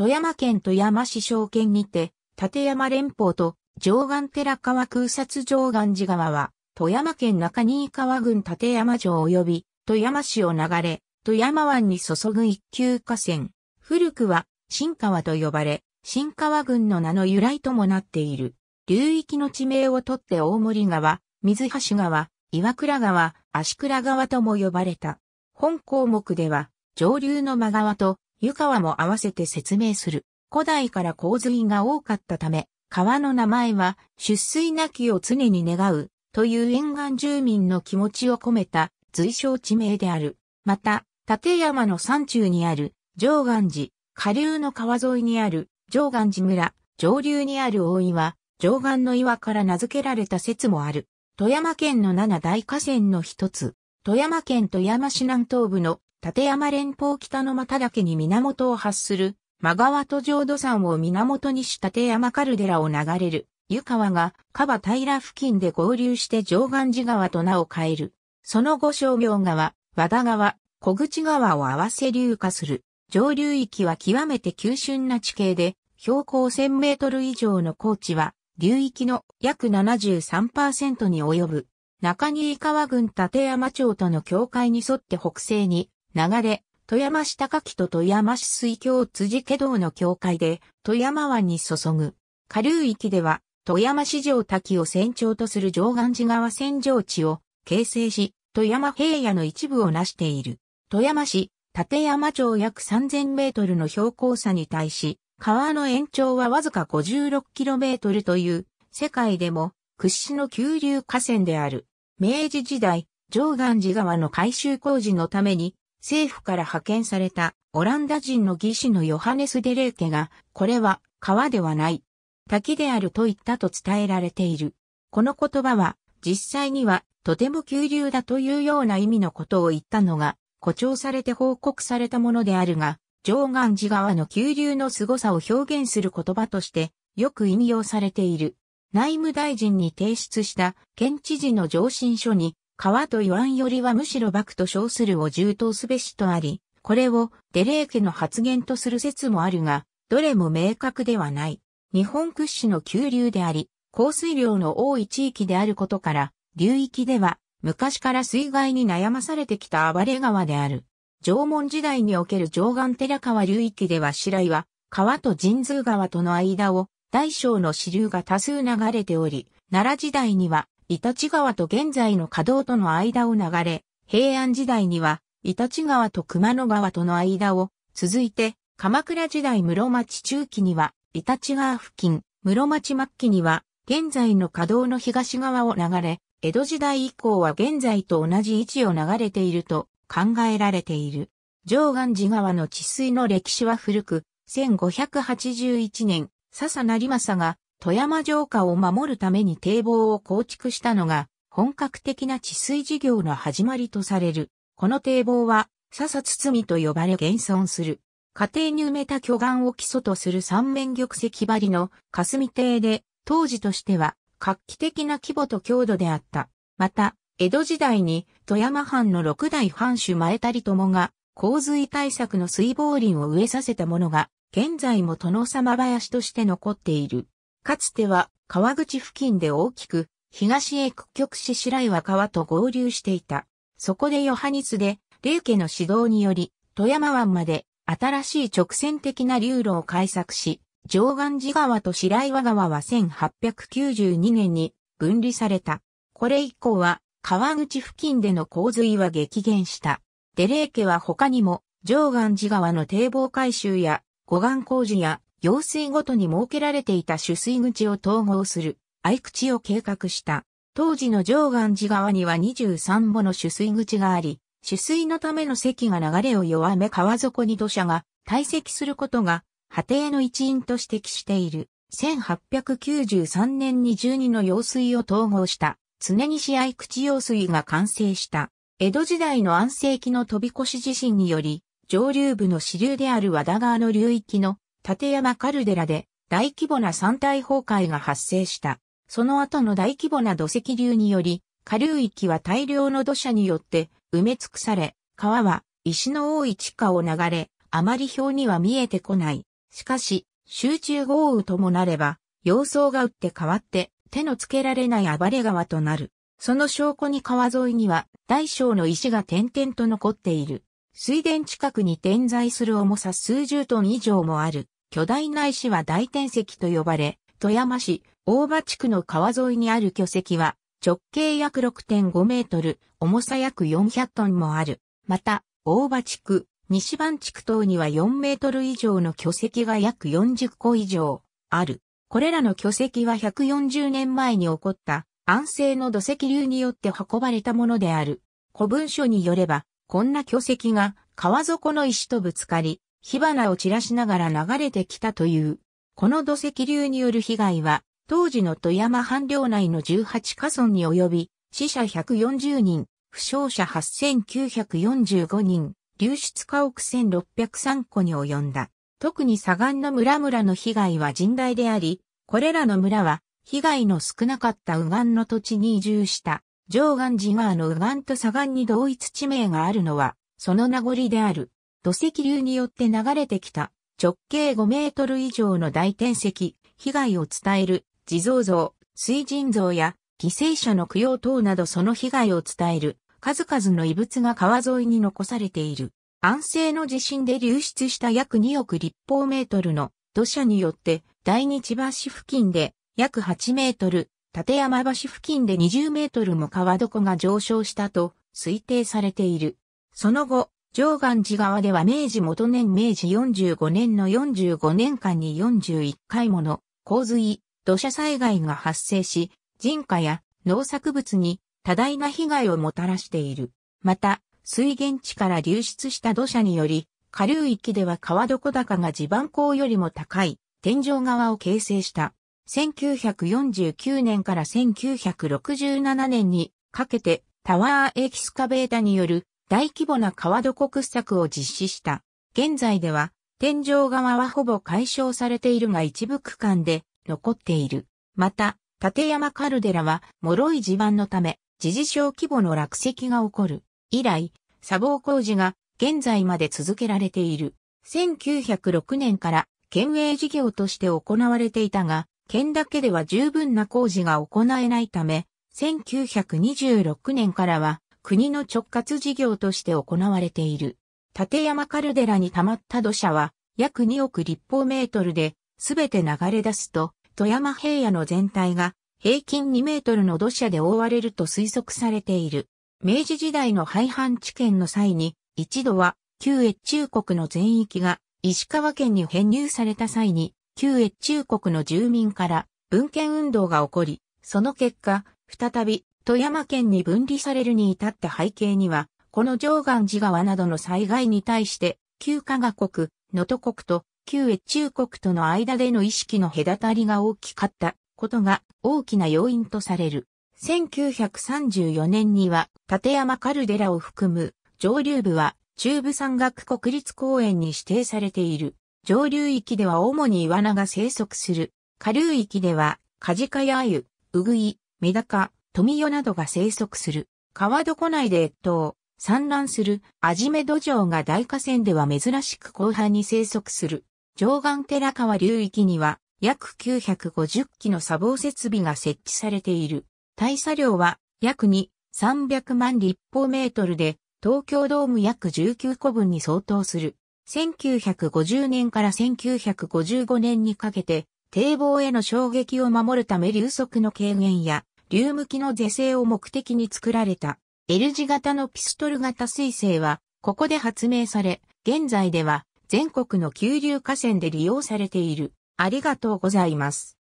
富山県富山市証券にて、立山連峰と上岸寺川空撮上岸寺川は、富山県中新川郡立山城及び富山市を流れ、富山湾に注ぐ一級河川。古くは新川と呼ばれ、新川郡の名の由来ともなっている。流域の地名をとって大森川、水橋川、岩倉川、足倉川とも呼ばれた。本項目では、上流の真川と湯川も合わせて説明する。古代から洪水が多かったため、川の名前は出水なきを常に願うという沿岸住民の気持ちを込めた随称地名である。また、立山の山中にある上岸寺、下流の川沿いにある上岸寺村、上流にある大岩、上岸の岩から名付けられた説もある。富山県の七大河川の一つ、富山県富山市南東部の立山連峰北の又岳に源を発する、真川と浄土山を源にし立山カルデラを流れる、湯川が、カバ平付近で合流して上岸寺川と名を変える。その後商業川、和田川、小口川を合わせ流下する。上流域は極めて急峻な地形で、標高1000メートル以上の高地は、流域の約73%に及ぶ。中新川郡立山町との境界に沿って北西に流れ、富山市高木と富山市水郷辻家道の境界で、富山湾に注ぐ。下流域では、富山市場滝を船長とする上岸寺川船上地を形成し、富山平野の一部を成している。富山市、立山町約3000メートルの標高差に対し、川の延長はわずか56キロメートルという、世界でも屈指の急流河川である。明治時代、上岸寺川の改修工事のために、政府から派遣されたオランダ人の技師のヨハネス・デレーケが、これは川ではない。滝であると言ったと伝えられている。この言葉は、実際には、とても急流だというような意味のことを言ったのが、誇張されて報告されたものであるが、上岸寺川の急流の凄さを表現する言葉として、よく引用されている。内務大臣に提出した県知事の上申書に川と言わんよりはむしろ幕と称するを重当すべしとあり、これをデレー家の発言とする説もあるが、どれも明確ではない。日本屈指の急流であり、降水量の多い地域であることから、流域では昔から水害に悩まされてきた暴れ川である。縄文時代における上岸寺川流域では白井は、川と神通川との間を大小の支流が多数流れており、奈良時代には伊達川と現在の河道との間を流れ、平安時代には、伊達川と熊野川との間を、続いて、鎌倉時代室町中期には、伊達川付近、室町末期には、現在の河道の東側を流れ、江戸時代以降は現在と同じ位置を流れていると考えられている。上岸寺川の治水の歴史は古く、1581年、笹成政が富山城下を守るために堤防を構築したのが、本格的な治水事業の始まりとされる。この堤防は、笹堤と呼ばれ現存する。家庭に埋めた巨岩を基礎とする三面玉石張りの霞堤で、当時としては画期的な規模と強度であった。また、江戸時代に富山藩の六代藩主前谷友が洪水対策の水防林を植えさせたものが、現在も殿様林として残っている。かつては川口付近で大きく東へ屈曲し白岩川と合流していた。そこでヨハニスで、霊家の指導により、富山湾まで新しい直線的な流路を開削し、上岸寺川と白岩川は1892年に分離された。これ以降は川口付近での洪水は激減した。デレー家は他にも上岸寺川の堤防改修や護岸工事や用水ごとに設けられていた取水口を統合する、愛口を計画した。当時の上岸寺側には23もの取水口があり、取水のための堰が流れを弱め川底に土砂が堆積することが、波堤の一因と指摘している。1893年に12の用水を統合した、常西愛口用水が完成した。江戸時代の安政期の飛び越し地震により、上流部の支流である和田川の流域の立山カルデラで大規模な山体崩壊が発生した。その後の大規模な土石流により、下流域は大量の土砂によって埋め尽くされ、川は石の多い地下を流れ、あまり表には見えてこない。しかし、集中豪雨ともなれば、様相が打って変わって、手のつけられない暴れ川となる。その証拠に川沿いには、大小の石が点々と残っている。水田近くに点在する重さ数十トン以上もある、巨大な石は大天石と呼ばれ、富山市大場地区の川沿いにある巨石は、直径約6.5メートル、重さ約400トンもある。また、大場地区、西番地区等には4メートル以上の巨石が約40個以上ある。これらの巨石は140年前に起こった安政の土石流によって運ばれたものである。古文書によれば、こんな巨石が川底の石とぶつかり、火花を散らしながら流れてきたという。この土石流による被害は、当時の富山半領内の18カ村に及び、死者140人、負傷者8945人、流出家屋1603戸に及んだ。特に左岸の村々の被害は甚大であり、これらの村は被害の少なかった右岸の土地に移住した上岸寺川の右岸と左岸に同一地名があるのは、その名残である。土石流によって流れてきた直径5メートル以上の大天石、被害を伝える地蔵像、水神像や犠牲者の供養等などその被害を伝える数々の遺物が川沿いに残されている。安政の地震で流出した約2億立方メートルの土砂によって大日橋付近で約8メートル立山橋付近で20メートルも川床が上昇したと推定されている。その後、上岸寺側では明治元年明治45年の45年間に41回もの洪水、土砂災害が発生し、人家や農作物に多大な被害をもたらしている。また、水源地から流出した土砂により、下流域では川床高が地盤高よりも高い天井側を形成した。1949年から1967年にかけてタワーエキスカベータによる大規模な川床掘削を実施した。現在では天井側はほぼ解消されているが一部区間で残っている。また、立山カルデラは脆い地盤のため、自治小規模の落石が起こる。以来、砂防工事が現在まで続けられている。1906年から県営事業として行われていたが、県だけでは十分な工事が行えないため、1926年からは国の直轄事業として行われている。立山カルデラに溜まった土砂は約2億立方メートルで、全て流れ出すと、富山平野の全体が平均2メートルの土砂で覆われると推測されている。明治時代の廃藩置県の際に、一度は旧越中国の全域が石川県に編入された際に、旧越中国の住民から文献運動が起こり、その結果、再び富山県に分離されるに至った背景には、この上岸寺川などの災害に対して、旧加賀国、能登国と旧越中国との間での意識の隔たりが大きかったことが大きな要因とされる。1934年には、立山カルデラを含む上流部は中部山岳国立公園に指定されている。上流域では主にイワナが生息する。下流域では、カジカやアユ、ウグイ、メダカ、トミヨなどが生息する。川床内で越冬、産卵するアジメドジョウが大河川では珍しく広範に生息する。上岸寺川流域には約950機の砂防設備が設置されている。大砂量は約2、300万立方メートルで東京ドーム約19個分に相当する。1950年から1955年にかけて、堤防への衝撃を守るため流速の軽減や、流向きの是正を目的に作られた、L 字型のピストル型水星は、ここで発明され、現在では全国の急流河川で利用されている。ありがとうございます。